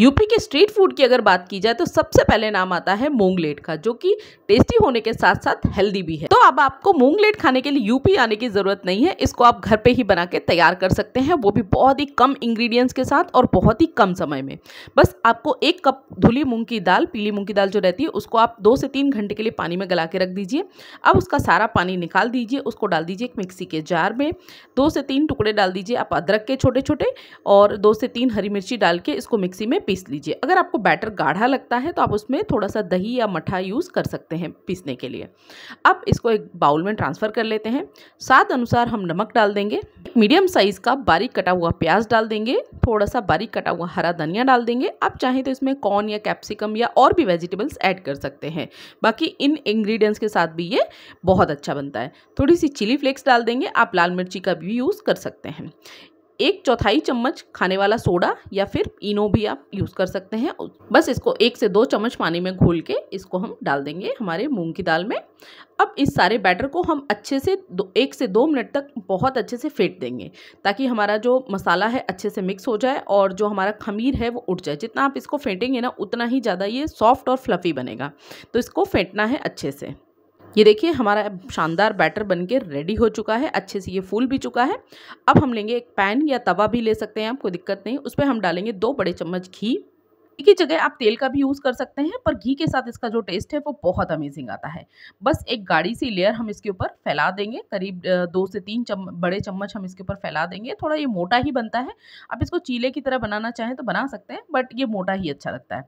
UP के street food की अगर बात की जाए तो सबसे पहले नाम आता है मूंगलेट का जो कि टेस्टी होने के साथ साथ हेल्दी भी है तो अब आपको मूंगलेट खाने के लिए यूपी आने की ज़रूरत नहीं है इसको आप घर पे ही बना के तैयार कर सकते हैं वो भी बहुत ही कम इंग्रेडिएंट्स के साथ और बहुत ही कम समय में बस आपको एक कप धुली मूँग की दाल पीली मूँग की दाल जो रहती है उसको आप दो से तीन घंटे के लिए पानी में गला के रख दीजिए अब उसका सारा पानी निकाल दीजिए उसको डाल दीजिए एक मिक्सी के जार में दो से तीन टुकड़े डाल दीजिए आप अदरक के छोटे छोटे और दो से तीन हरी मिर्ची डाल के इसको मिक्सी में पीस लीजिए अगर आपको बैटर गाढ़ा लगता है तो आप उसमें थोड़ा सा दही या मठा यूज़ कर सकते हैं पीसने के लिए अब इसको एक बाउल में ट्रांसफ़र कर लेते हैं स्वाद अनुसार हम नमक डाल देंगे मीडियम साइज़ का बारीक कटा हुआ प्याज डाल देंगे थोड़ा सा बारीक कटा हुआ हरा धनिया डाल देंगे आप चाहें तो इसमें कॉर्न या कैप्सिकम या और भी वेजिटेबल्स ऐड कर सकते हैं बाकी इन इंग्रेडिएंट्स के साथ भी ये बहुत अच्छा बनता है थोड़ी सी चिली फ्लेक्स डाल देंगे आप लाल मिर्ची का भी यूज़ कर सकते हैं एक चौथाई चम्मच खाने वाला सोडा या फिर इनो भी आप यूज़ कर सकते हैं बस इसको एक से दो चम्मच पानी में घोल के इसको हम डाल देंगे हमारे मूंग की दाल में अब इस सारे बैटर को हम अच्छे से दो एक से दो मिनट तक बहुत अच्छे से फेंट देंगे ताकि हमारा जो मसाला है अच्छे से मिक्स हो जाए और जो हमारा खमीर है वो उठ जाए जितना आप इसको फेंटेंगे ना उतना ही ज़्यादा ये सॉफ्ट और फ्लफ़ी बनेगा तो इसको फेंटना है अच्छे से ये देखिए हमारा शानदार बैटर बन के रेडी हो चुका है अच्छे से ये फूल भी चुका है अब हम लेंगे एक पैन या तवा भी ले सकते हैं आप कोई दिक्कत नहीं उस पर हम डालेंगे दो बड़े चम्मच घी घी की जगह आप तेल का भी यूज़ कर सकते हैं पर घी के साथ इसका जो टेस्ट है वो बहुत अमेजिंग आता है बस एक गाढ़ी सी लेयर हम इसके ऊपर फैला देंगे करीब दो से तीन चम, बड़े चम्मच हम इसके ऊपर फैला देंगे थोड़ा ये मोटा ही बनता है आप इसको चीले की तरह बनाना चाहें तो बना सकते हैं बट ये मोटा ही अच्छा लगता है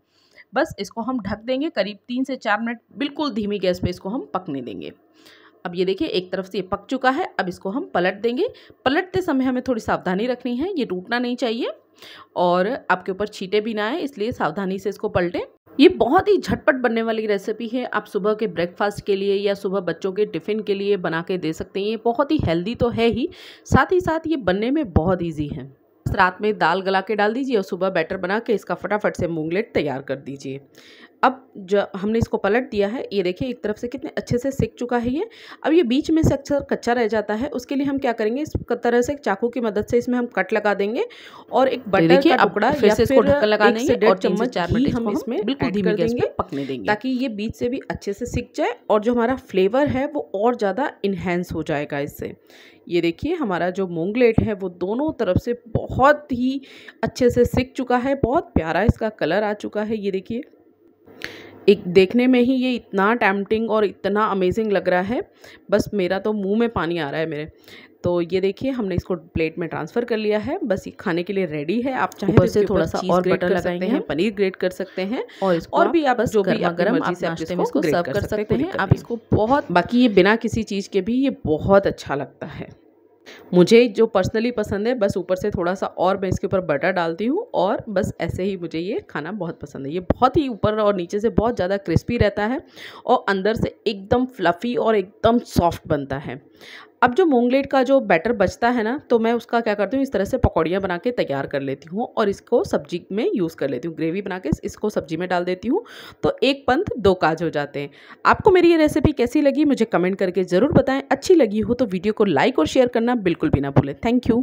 बस इसको हम ढक देंगे करीब तीन से चार मिनट बिल्कुल धीमी गैस पे इसको हम पकने देंगे अब ये देखिए एक तरफ से ये पक चुका है अब इसको हम पलट देंगे पलटते समय हमें थोड़ी सावधानी रखनी है ये टूटना नहीं चाहिए और आपके ऊपर छीटे भी ना आए इसलिए सावधानी से इसको पलटें ये बहुत ही झटपट बनने वाली रेसिपी है आप सुबह के ब्रेकफास्ट के लिए या सुबह बच्चों के टिफ़िन के लिए बना के दे सकते हैं ये बहुत ही हेल्दी तो है ही साथ ही साथ ये बनने में बहुत ईजी है रात में दाल गला के डाल दीजिए और सुबह बैटर बना के इसका फटाफट से मूंगलेट तैयार कर दीजिए अब जो हमने इसको पलट दिया है ये देखिए एक तरफ से कितने अच्छे से सीख चुका है ये अब ये बीच में से अक्सर कच्चा रह जाता है उसके लिए हम क्या करेंगे इस तरह से चाकू की मदद से इसमें हम कट लगा देंगे और एक तो बटर का टुकड़ा फिर से इसको ढक्कन लगा देंगे डेढ़ चम्मच चार मिनट हम इसमें बिल्कुल धीमी गैस पे पकने देंगे ताकि ये बीच से भी अच्छे से सिक जाए और जो हमारा फ्लेवर है वो और ज़्यादा इन्हेंस हो जाएगा इससे ये देखिए हमारा जो मोंगलेट है वो दोनों तरफ से बहुत ही अच्छे से सिक चुका है बहुत प्यारा इसका कलर आ चुका है ये देखिए एक देखने में ही ये इतना टैम्पटिंग और इतना अमेजिंग लग रहा है बस मेरा तो मुंह में पानी आ रहा है मेरे तो ये देखिए हमने इसको प्लेट में ट्रांसफ़र कर लिया है बस ये खाने के लिए रेडी है आप चाहे तो थोड़ा सा और बटर लगा सकते हैं पनीर ग्रेट कर सकते हैं और इसको और भी आप बस जो भी गर्म आप इसको सर्व कर सकते हैं आप इसको बहुत बाकी ये बिना किसी चीज़ के भी ये बहुत अच्छा लगता है मुझे जो पर्सनली पसंद है बस ऊपर से थोड़ा सा और मैं इसके ऊपर बटर डालती हूँ और बस ऐसे ही मुझे ये खाना बहुत पसंद है ये बहुत ही ऊपर और नीचे से बहुत ज़्यादा क्रिस्पी रहता है और अंदर से एकदम फ्लफ़ी और एकदम सॉफ्ट बनता है अब जो मूंगलेट का जो बैटर बचता है ना तो मैं उसका क्या करती हूँ इस तरह से पकौड़ियाँ बना के तैयार कर लेती हूँ और इसको सब्जी में यूज़ कर लेती हूँ ग्रेवी बना के इसको सब्जी में डाल देती हूँ तो एक पंथ दो काज हो जाते हैं आपको मेरी ये रेसिपी कैसी लगी मुझे कमेंट करके ज़रूर बताएं अच्छी लगी हो तो वीडियो को लाइक और शेयर करना बिल्कुल भी ना भूलें थैंक यू